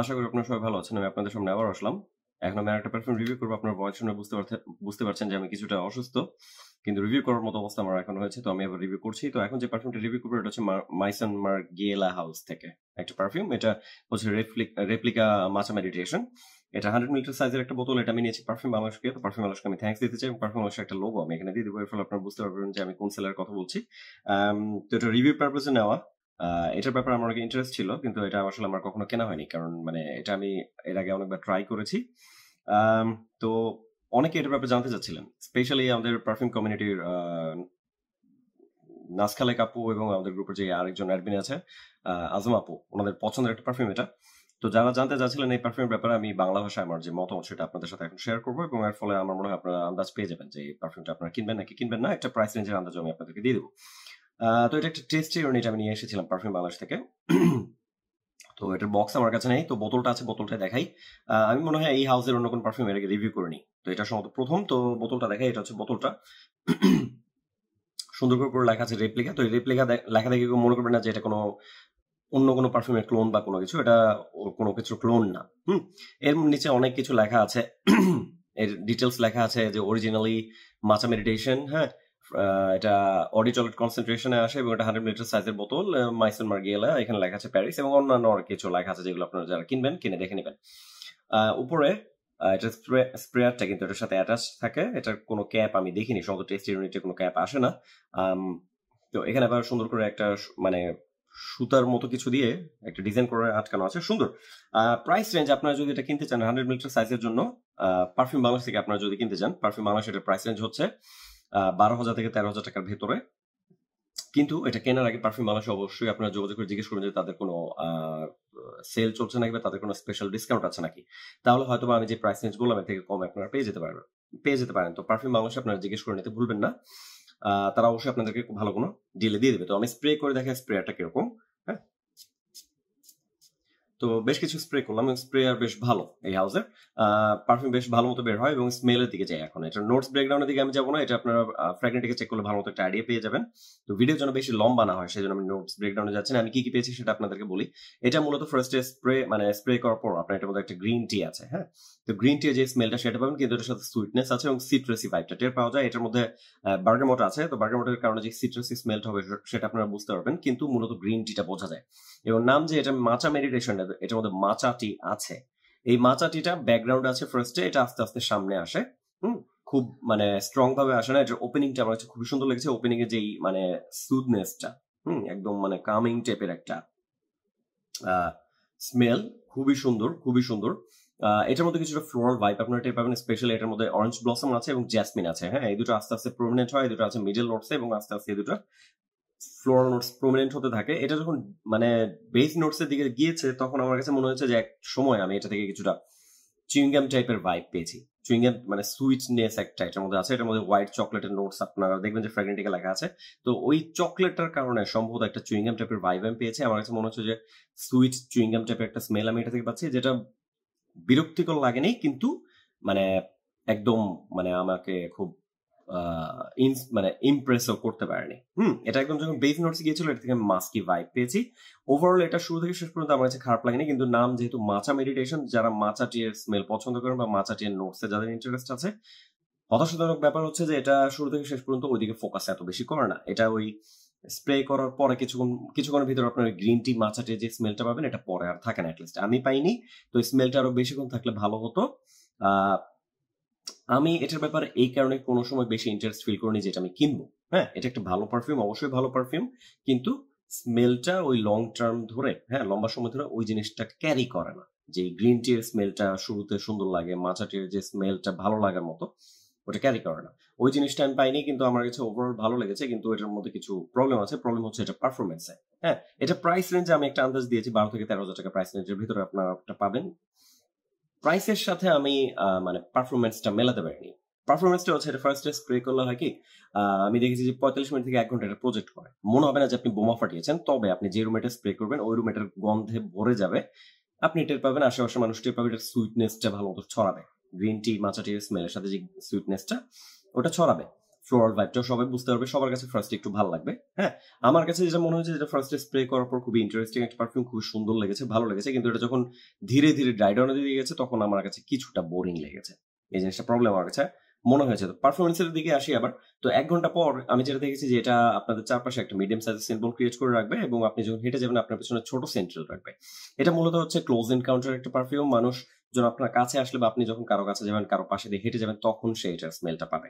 আশা করি আপনারা সবাই ভালো আছেন আমি আপনাদের সামনে আবার আসলাম এখন আমি একটা পারফিউম রিভিউ করবো আপনার ভয়েস শুনে বুঝতে পারছেন বুঝতে পারছেন যে আমি কিছুটা অসুস্থ কিন্তু রিভিউ করার মতো অবস্থা আমার এখন হয়েছে তো আমি আবার রিভিউ করছি তো এখন যে পারফিউমটা রিভিউ করবো এটা হচ্ছে মাইসন মার গেলা হাউস থেকে একটা পারফিউম এটা হচ্ছে রেপ্লিকা মাছা মেডিটেশন এটা হান্ড্রেড মিলিটার সাইজের একটা বোতল এটা আমি নিয়েছি পারফিউম আলাসকে তো পারফিউম আলাসকে আমি থ্যাঙ্কস দিতে চাই পারফিউম আলাসকে একটা লোগো আমি এখানে দিয়ে দেবো এর ফলে আপনারা বুঝতে পারবেন যে আমি কোন সেলার কথা বলছি তো এটা রিভিউ পারপাসে নেওয়া এটার ব্যাপারে আমার ইন্টারেস্ট ছিল কিন্তু এটা আসলে আমার কখনো কেনা হয়নি কারণ মানে এটা আমি এর আগে অনেকবার ট্রাই করেছি তো অনেকে এটার ব্যাপারে জানতে চাচ্ছিলেন স্পেশালি আমাদের পারফিউম কমিউনিটির নাসখালেক আপু এবং আমাদের গ্রুপের যে আরেকজন অ্যাডমিন আছে আজম আপু ওনাদের পছন্দের একটা পারফিউম এটা তো যারা জানতে চাচ্ছিলেন এই পারফিউমের ব্যাপারে আমি বাংলা ভাষায় আমার যে মতামত সেটা আপনাদের সাথে এখন শেয়ার করবো এবং এর ফলে আমার মনে হয় আপনারা আন্দাজ পেয়ে যাবেন যে পারফিউমটা আপনারা কিনবেন নাকি কিনবেন না একটা প্রাইস রেঞ্জের আন্দাজ আমি আপনাদেরকে দিয়ে দেবো তো এটা একটা টেস্ট ইউনিট আমি নিয়ে এসেছিলাম পারফিউম বাংলাদেশ থেকে তো এটার বক্স আমার কাছে নেই তো বোতলটা আছে বোতলটা দেখাই আমি মনে হয় এই হাউসের অন্য কোনো পারফিউম এর রিভিউ করিনি তো এটা সম্ভবত প্রথম তো বোতলটা দেখাই এটা হচ্ছে বোতলটা সুন্দর করে লেখা আছে রেপ্লিকা তো এই রেপ্লিকা লেখা দেখে কেউ মনে করবে না যে এটা কোনো অন্য কোনো পারফিউমের ক্লোন বা কোনো কিছু এটা কোনো কিছু ক্লোন না হুম এর নিচে অনেক কিছু লেখা আছে এর ডিটেলস লেখা আছে যে অরিজিনালি মাচা মেডিটেশন হ্যাঁ এটা অডিটলেট কনসেন্ট্রেশনে আসে এবং এটা হান্ড্রেড লিটার সাইজের বোতল মাইসেল মার্গিয়েলা এখানে লেখা আছে প্যারিস এবং অন্যান্য আর কিছু লেখা আছে যেগুলো আপনারা যারা কিনবেন কিনে দেখে নেবেন উপরে এটা স্প্রেয়ারটা কিন্তু এটার সাথে অ্যাটাচ থাকে এটার কোনো ক্যাপ আমি দেখিনি সম্ভবত টেস্ট ইউনিটে কোনো ক্যাপ আসে না তো এখানে আবার সুন্দর করে একটা মানে সুতার মতো কিছু দিয়ে একটা ডিজাইন করে আটকানো আছে সুন্দর প্রাইস রেঞ্জ আপনারা যদি এটা কিনতে চান হান্ড্রেড মিলিটার সাইজের জন্য পারফিউম বাংলাদেশ থেকে আপনারা যদি কিনতে চান পারফিউম বাংলাদেশ এটার প্রাইস রেঞ্জ হচ্ছে বারো হাজার থেকে তেরো হাজার টাকার ভেতরে কিন্তু এটা কেনার আগে পারফিউম মানুষ অবশ্যই আপনারা যোগাযোগ করে জিজ্ঞেস করবেন যে তাদের কোনো সেল চলছে নাকি বা তাদের কোনো স্পেশাল ডিসকাউন্ট আছে নাকি তাহলে হয়তো আমি যে প্রাইস রেঞ্জ বললাম এর থেকে কম আপনারা পেয়ে যেতে পারবেন পেয়ে যেতে পারেন তো পারফিউম মানুষ আপনারা জিজ্ঞেস করে নিতে ভুলবেন না তারা অবশ্যই আপনাদেরকে ভালো কোনো ডিলে দিয়ে দেবে তো আমি স্প্রে করে দেখে স্প্রেটা কিরকম তো বেশ কিছু স্প্রে করলাম স্প্রে আর বেশ ভালো এই হাউসের পারফিউম বেশ ভালো মতো বের হয় এবং স্মেলের দিকে যায় এখন এটা নোটস ব্রেকডাউনের দিকে আমি যাবো না এটা আপনারা ফ্র্যাগনেন্টকে চেক করলে ভালো মতো একটা আইডিয়া পেয়ে যাবেন তো ভিডিও যেন বেশি লম্বা না হয় সেই জন্য আমি নোটস ব্রেকডাউনে যাচ্ছি আমি কি কি পেয়েছি সেটা আপনাদেরকে বলি এটা মূলত ফার্স্টে স্প্রে মানে স্প্রে করার পর আপনার এটার মধ্যে একটা গ্রিন টি আছে হ্যাঁ তো গ্রিন টি যে স্মেলটা সেটা পাবেন কিন্তু এটার সাথে সুইটনেস আছে এবং সিট্রেসি ভাইবটা টের পাওয়া যায় এটার মধ্যে বার্গামোট আছে তো বার্গামোটের কারণে যে সিট্রেসি স্মেলটা হবে সেটা আপনারা বুঝতে পারবেন কিন্তু মূলত গ্রিন টিটা বোঝা যায় এবং নাম যে এটা মাচা মেডিটেশন এটার মধ্যে মাচাটি আছে এই মাচাটিটা ব্যাকগ্রাউন্ড আছে ফার্স্টে এটা আস্তে আস্তে সামনে আসে হুম খুব মানে স্ট্রং ভাবে আসে না এটা ওপেনিংটা আমার কাছে খুব সুন্দর লেগেছে ওপেনিং এর যেই মানে সুদনেসটা হুম একদম মানে কামিং টাইপের একটা স্মেল খুবই সুন্দর খুবই সুন্দর এটার মধ্যে কিছুটা ফ্লোরাল ভাইপ আপনার টাইপ পাবেন স্পেশালি এটার মধ্যে অরেঞ্জ ব্লসম আছে এবং জ্যাসমিন আছে হ্যাঁ এই দুটো আস্তে আস্তে প্রমিনেন্ট হয় এই দুটো আছে মিডল নোটস এবং আস্তে আস্তে এই দুটো ফ্লোরাল নোটস প্রমিনেন্ট হতে থাকে এটা যখন মানে বেস এর দিকে গিয়েছে তখন আমার কাছে মনে হয়েছে যে এক সময় আমি এটা থেকে কিছুটা চুইংগাম টাইপের ভাইব পেয়েছি চুইংগাম মানে সুইটনেস একটা এটার মধ্যে আছে এটার মধ্যে হোয়াইট চকলেটের নোটস আপনারা দেখবেন যে ফ্র্যাগনেন্টিকে লেখা আছে তো ওই চকলেটটার কারণে সম্ভবত একটা চুইংগাম টাইপের ভাইব আমি পেয়েছি আমার কাছে মনে হচ্ছে যে সুইট চুইংগাম টাইপের একটা স্মেল আমি এটা থেকে পাচ্ছি যেটা বিরক্তিকর লাগেনি কিন্তু মানে একদম মানে আমাকে খুব মানে ইমপ্রেসও করতে পারেনি হুম এটা একদম যখন বেস নোটস গিয়েছিল এটা থেকে মাস্কি ভাইব পেয়েছি ওভারঅল এটা শুরু থেকে শেষ পর্যন্ত আমার কাছে খারাপ লাগেনি কিন্তু নাম যেহেতু মাচা মেডিটেশন যারা মাচা টিয়ের স্মেল পছন্দ করেন বা মাচা টিয়ের নোটসে যাদের ইন্টারেস্ট আছে হতাশাজনক ব্যাপার হচ্ছে যে এটা শুরু থেকে শেষ পর্যন্ত ওইদিকে ফোকাস এত বেশি করে না এটা ওই স্প্রে করার পরে কিছুক্ষণ কিছুক্ষণের ভিতরে আপনার গ্রিন টি মাছা মাছাটে যে স্মেলটা পাবেন এটা পরে আর থাকে না অ্যাটলিস্ট আমি পাইনি তো স্মেলটা আরো বেশিক্ষণ থাকলে ভালো হতো আমি এটার ব্যাপারে এই কারণে কোনো সময় বেশি ইন্টারেস্ট ফিল করিনি যেটা আমি কিনবো হ্যাঁ এটা একটা ভালো পারফিউম অবশ্যই ভালো পারফিউম কিন্তু স্মেলটা ওই লং টার্ম ধরে হ্যাঁ লম্বা সময় ধরে ওই জিনিসটা ক্যারি করে না যে গ্রিন টির স্মেলটা শুরুতে সুন্দর লাগে মাচা টির যে স্মেলটা ভালো লাগার মতো ওটা ক্যারি করে না ওই জিনিসটা আমি পাইনি কিন্তু আমার কাছে ওভারঅল ভালো লেগেছে কিন্তু এটার মধ্যে কিছু প্রবলেম আছে প্রবলেম হচ্ছে এটা পারফরমেন্সে হ্যাঁ এটা প্রাইস রেঞ্জে আমি একটা আন্দাজ দিয়েছি বারো থেকে তেরো হাজার টাকা প্রাইস রেঞ্জের ভিতরে আপনারা পাবেন প্রাইসের সাথে আমি মানে পারফরমেন্সটা মেলাতে পারিনি পারফরমেন্সটা হচ্ছে এটা ফার্স্ট স্প্রে করলে হয় কি আমি দেখেছি যে পঁয়তাল্লিশ মিনিট থেকে এক ঘন্টা এটা প্রজেক্ট করে মনে হবে না যে আপনি বোমা ফাটিয়েছেন তবে আপনি যে রুমেটা স্প্রে করবেন ওই রুমেটার গন্ধে ভরে যাবে আপনি টের পাবেন আশেপাশে মানুষ টের পাবে এটার সুইটনেসটা ভালো মতো ছড়াবে গ্রিন টি মাচা টি স্মেলের সাথে যে সুইটনেসটা ওটা ছড়াবে ফ্লোরাল ভাইবটা সবাই বুঝতে পারবে সবার কাছে ফার্স্ট একটু ভালো লাগবে হ্যাঁ আমার কাছে যেটা মনে হয়েছে যেটা ফার্স্ট স্প্রে করার পর খুবই ইন্টারেস্টিং একটা পারফিউম খুব সুন্দর লেগেছে ভালো লেগেছে কিন্তু এটা যখন ধীরে ধীরে ড্রাইডনে দিয়ে গেছে তখন আমার কাছে কিছুটা বোরিং লেগেছে এই জিনিসটা প্রবলেম আমার কাছে মনে হয়েছে তো পারফরমেন্সের দিকে আসি আবার তো এক ঘন্টা পর আমি যেটা দেখেছি যে এটা আপনাদের চারপাশে একটা মিডিয়াম সাইজের সিম্বল ক্রিয়েট করে রাখবে এবং আপনি যখন হেঁটে যাবেন আপনার পেছনে ছোট সেন্ট্রাল রাখবে এটা মূলত হচ্ছে ক্লোজ এনকাউন্টার একটা পারফিউম মানুষ যখন আপনার কাছে আসলে বা আপনি যখন কারো কাছে যাবেন কারো পাশে দিয়ে হেঁটে যাবেন তখন সে এটার স্মেলটা পাবে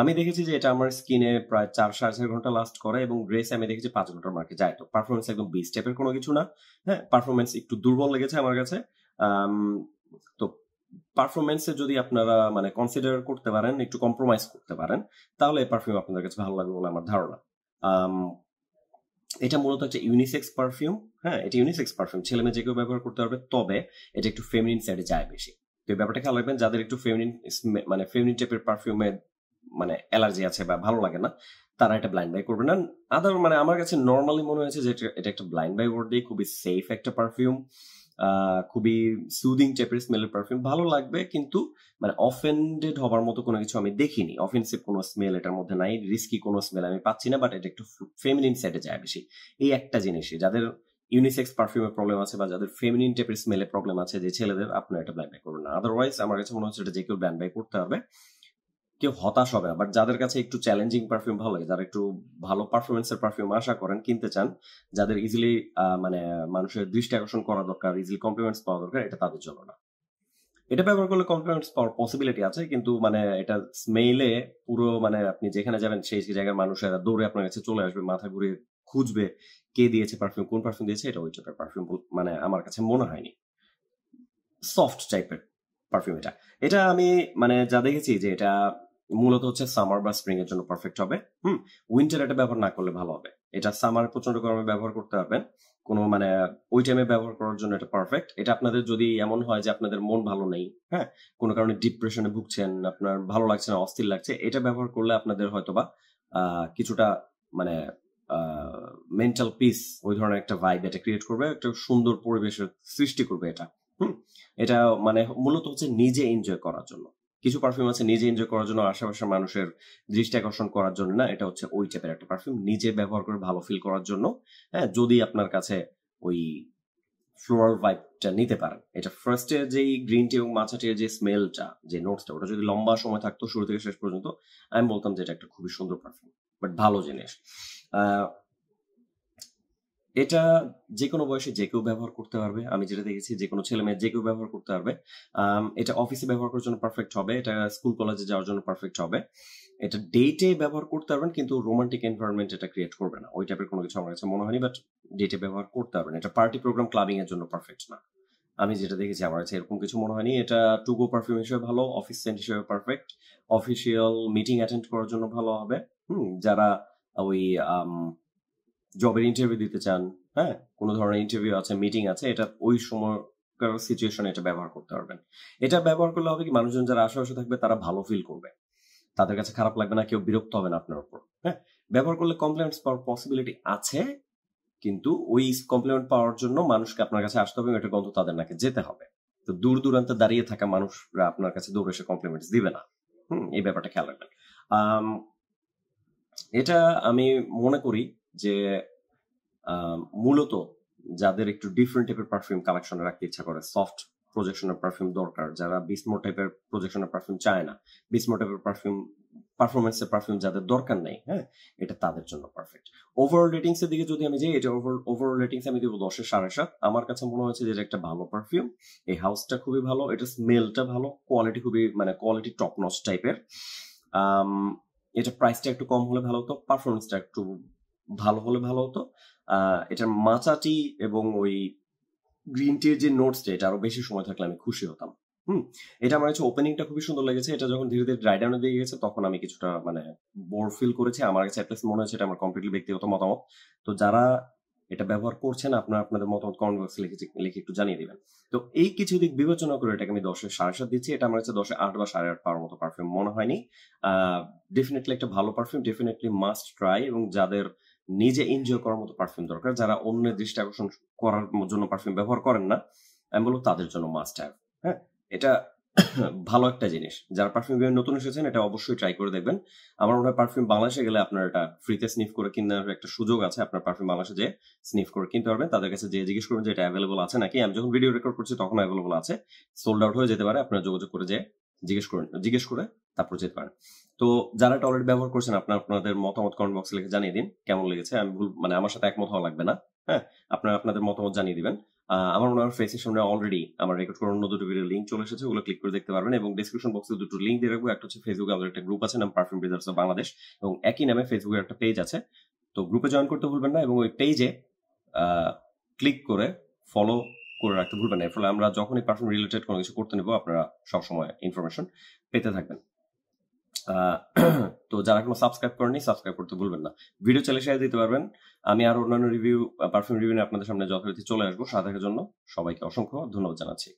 আমি দেখেছি যে এটা আমার স্কিনে প্রায় চার সাড়ে চার ঘন্টা লাস্ট করে এবং ড্রেস আমি দেখেছি পাঁচ ঘন্টার মার্কে যায় তো পারফরমেন্স একদম বেস টাইপের কোনো কিছু না হ্যাঁ পারফরমেন্স একটু দুর্বল লেগেছে আমার কাছে তো পারফরমেন্সে যদি আপনারা মানে কনসিডার করতে পারেন একটু কম্প্রোমাইজ করতে পারেন তাহলে এই পারফিউম আপনাদের কাছে ভালো লাগবে বলে আমার ধারণা এটা মূলত একটা ইউনিসেক্স পারফিউম হ্যাঁ এটা ইউনিসেক্স পারফিউম ছেলে মেয়ে যে কেউ ব্যবহার করতে পারবে তবে এটা একটু ফেমিনিন সাইডে যায় বেশি তো এই ব্যাপারটা খেয়াল রাখবেন যাদের একটু ফেমিনিন মানে ফেমিনিন টাইপের পারফিউমে মানে অ্যালার্জি আছে বা ভালো লাগে না তারা এটা ব্লাইন্ড বাই করবে না আদার মানে আমার কাছে নর্মালি মনে হয়েছে যে এটা একটা ব্লাইন্ড বাই ওয়ার্ড দিয়ে খুবই সেফ একটা পারফিউম খুবই সুদিং টাইপের স্মেলের পারফিউম ভালো লাগবে কিন্তু মানে অফেন্ডেড হবার মতো কোনো কিছু আমি দেখিনি অফেন্সিভ কোনো স্মেল এটার মধ্যে নাই রিস্কি কোনো স্মেল আমি পাচ্ছি না বাট এটা একটু ফেমিনিন সাইডে যায় বেশি এই একটা জিনিসই যাদের ইউনিসেক্স পারফিউমের প্রবলেম আছে বা যাদের ফেমিনিন টাইপের স্মেলের প্রবলেম আছে যে ছেলেদের আপনারা এটা ব্ল্যান্ড বাই করবেন না আদারওয়াইজ আমার কাছে মনে হচ্ছে এটা যে কেউ ব্ল্যান্ড বাই করতে হবে কেউ হতাশ হবে বাট যাদের কাছে একটু চ্যালেঞ্জিং পারফিউম ভালো লাগে যারা একটু ভালো পারফরমেন্সের পারফিউম আশা করেন কিনতে চান যাদের ইজিলি মানে মানুষের দৃষ্টি আকর্ষণ করা দরকার ইজিলি কমপ্লিমেন্টস পাওয়া দরকার এটা তাদের জন্য না এটা ব্যবহার করলে কমপ্লিমেন্টস পাওয়ার পসিবিলিটি আছে কিন্তু মানে এটা স্মেলে পুরো মানে আপনি যেখানে যাবেন সেই জায়গার মানুষেরা দৌড়ে আপনার কাছে চলে আসবে মাথা ঘুরে খুঁজবে কে দিয়েছে পারফিউম কোন পারফিউম দিয়েছে এটা ওই টাইপের পারফিউম মানে আমার কাছে মনে হয়নি সফট টাইপের পারফিউম এটা এটা আমি মানে যা দেখেছি যে এটা মূলত হচ্ছে সামার বা স্প্রিং এর জন্য পারফেক্ট হবে হুম উইন্টার এটা ব্যবহার না করলে ভালো হবে এটা সামার প্রচন্ড গরমে ব্যবহার করতে পারবেন কোন মানে ওই টাইমে ব্যবহার করার জন্য এটা পারফেক্ট এটা আপনাদের যদি এমন হয় যে আপনাদের মন ভালো নেই হ্যাঁ কোনো কারণে ডিপ্রেশনে ভুগছেন আপনার ভালো লাগছে না অস্থির লাগছে এটা ব্যবহার করলে আপনাদের হয়তোবা কিছুটা মানে মেন্টাল পিস ওই ধরনের একটা ভাইব এটা ক্রিয়েট করবে একটা সুন্দর পরিবেশের সৃষ্টি করবে এটা হুম এটা মানে মূলত হচ্ছে নিজে এনজয় করার জন্য কিছু পারফিউম আছে নিজে এনজয় করার জন্য আশেপাশের মানুষের দৃষ্টি আকর্ষণ করার জন্য না এটা হচ্ছে ওই টাইপের একটা পারফিউম নিজে ব্যবহার করে ভালো ফিল করার জন্য হ্যাঁ যদি আপনার কাছে ওই ফ্লোরাল ভাইবটা নিতে পারেন এটা ফার্স্টে যেই গ্রিন টি এবং মাছা টির যে স্মেলটা যে নোটসটা ওটা যদি লম্বা সময় থাকতো শুরু থেকে শেষ পর্যন্ত আমি বলতাম যে এটা একটা খুবই সুন্দর পারফিউম বাট ভালো জিনিস এটা যে কোনো বয়সে যে কেউ ব্যবহার করতে পারবে আমি যেটা দেখেছি যে কোনো ছেলে মেয়ে যে কেউ ব্যবহার করতে পারবে এটা অফিসে ব্যবহার করার জন্য পারফেক্ট হবে এটা স্কুল কলেজে যাওয়ার জন্য পারফেক্ট হবে এটা ডেটে ব্যবহার করতে পারবেন কিন্তু রোমান্টিক এনভায়রনমেন্ট এটা ক্রিয়েট করবে না ওই টাইপের কোনো কিছু আমার কাছে মনে হয়নি বাট ডেটে ব্যবহার করতে পারবেন এটা পার্টি প্রোগ্রাম ক্লাবিং এর জন্য পারফেক্ট না আমি যেটা দেখেছি আমার কাছে এরকম কিছু মনে হয়নি এটা টুগো পারফিউম হিসেবে ভালো অফিস সেন্ট হিসেবে পারফেক্ট অফিসিয়াল মিটিং অ্যাটেন্ড করার জন্য ভালো হবে হুম যারা ওই জবের ইন্টারভিউ দিতে চান হ্যাঁ কোনো ধরনের ইন্টারভিউ আছে মিটিং আছে এটা ওই সময় সিচুয়েশনে এটা ব্যবহার করতে পারবেন এটা ব্যবহার করলে হবে কি মানুষজন যারা আশেপাশে থাকবে তারা ভালো ফিল করবে তাদের কাছে খারাপ লাগবে না কেউ বিরক্ত হবে না আপনার উপর হ্যাঁ ব্যবহার করলে কমপ্লেন্টস পাওয়ার পসিবিলিটি আছে কিন্তু ওই কমপ্লিমেন্ট পাওয়ার জন্য মানুষকে আপনার কাছে আসতে হবে এবং এটা গন্ধ তাদের নাকে যেতে হবে তো দূর দূরান্তে দাঁড়িয়ে থাকা মানুষরা আপনার কাছে দৌড়ে এসে কমপ্লিমেন্টস দিবে না হুম এই ব্যাপারটা খেয়াল রাখবেন এটা আমি মনে করি যে মূলত যাদের একটু ডিফারেন্ট টাইপের পারফিউম কালেকশন রাখতে ইচ্ছা করে সফট প্রজেকশনের পারফিউম দরকার যারা বিসমো টাইপের প্রজেকশনের পারফিউম চায় না বিসমো টাইপের পারফিউম পারফরমেন্সের পারফিউম যাদের দরকার নেই হ্যাঁ এটা তাদের জন্য পারফেক্ট ওভারঅল রেটিংস এর দিকে যদি আমি যাই এটা ওভারঅল রেটিংস আমি দেবো দশের সাড়ে সাত আমার কাছে মনে হয়েছে যে এটা একটা ভালো পারফিউম এই হাউসটা খুবই ভালো এটা স্মেলটা ভালো কোয়ালিটি খুবই মানে কোয়ালিটি টপ নচ টাইপের এটা প্রাইসটা একটু কম হলে ভালো হতো পারফরমেন্সটা একটু ভালো হলে ভালো হতো এটার মাচাটি এবং ওই গ্রিন টির যে নোটসটা এটা আরো বেশি সময় থাকলে আমি খুশি হতাম হুম এটা আমার কাছে ওপেনিংটা খুবই সুন্দর লেগেছে এটা যখন ধীরে ধীরে দিয়ে গেছে তখন আমি কিছুটা মানে বোর ফিল করেছি আমার কাছে অ্যাটলিস্ট মনে এটা আমার কমপ্লিটলি ব্যক্তিগত মতামত তো যারা এটা ব্যবহার করছেন আপনারা আপনাদের মতামত কমেন্ট বক্সে লিখে লিখে একটু জানিয়ে দেবেন তো এই কিছু দিক বিবেচনা করে এটাকে আমি দশে সাড়ে সাত দিচ্ছি এটা আমার কাছে দশে আট বা সাড়ে আট পাওয়ার মতো পারফিউম মনে হয়নি ডেফিনেটলি একটা ভালো পারফিউম ডেফিনেটলি মাস্ট ট্রাই এবং যাদের নিজে এনজয় করার মতো পারফিউম দরকার যারা অন্যের দৃষ্টি আকর্ষণ করার জন্য পারফিউম ব্যবহার করেন না আমি বলবো তাদের জন্য মাস্ট হ্যাভ হ্যাঁ এটা ভালো একটা জিনিস যারা পারফিউম নতুন এসেছেন এটা অবশ্যই ট্রাই করে দেখবেন আমার মনে হয় পারফিউম বাংলাদেশে গেলে আপনার এটা ফ্রিতে স্নিফ করে কেনার একটা সুযোগ আছে আপনার পারফিউম বাংলাদেশে যে স্নিফ করে কিনতে পারবেন তাদের কাছে যে জিজ্ঞেস করবেন যে এটা অ্যাভেলেবল আছে নাকি আমি যখন ভিডিও রেকর্ড করছি তখন অ্যাভেলেবল আছে সোল্ড আউট হয়ে যেতে পারে আপনার যোগাযোগ করে যে জিজ্ঞেস করেন জিজ্ঞেস করে তারপর যেতে পারেন তো যারা টয়লেট ব্যবহার করছেন আপনার আপনাদের মতামত কমেন্ট বক্সে লিখে জানিয়ে দিন কেমন লেগেছে আমি ভুল মানে আমার সাথে একমত হওয়া লাগবে না হ্যাঁ আপনারা আপনাদের মতামত জানিয়ে দিবেন আমার মনে হয় ফেসের সামনে অলরেডি আমার রেকর্ড করার অন্য দুটো ভিডিও লিঙ্ক চলে এসেছে ওগুলো ক্লিক করে দেখতে পারবেন এবং ডিসক্রিপশন বক্সে দুটো লিঙ্ক দিয়ে রাখবো একটা হচ্ছে ফেসবুকে আমাদের একটা গ্রুপ আছে নাম পারফিউম ব্রিজার্স অফ বাংলাদেশ এবং একই নামে ফেসবুকে একটা পেজ আছে তো গ্রুপে জয়েন করতে ভুলবেন না এবং ওই পেজে ক্লিক করে ফলো করে রাখতে ভুলবেন না এর ফলে আমরা যখনই পারফিউম রিলেটেড কোনো কিছু করতে নেবো আপনারা সবসময় ইনফরমেশন পেতে থাকবেন তো যারা এখনো সাবস্ক্রাইব করেনি সাবস্ক্রাইব করতে ভুলবেন না ভিডিও চলে শেয়ার দিতে পারবেন আমি আর অন্যান্য রিভিউ পারফিউম রিভিউ আপনাদের সামনে যথারীতি চলে আসবো সাথে জন্য সবাইকে অসংখ্য ধন্যবাদ জানাচ্ছি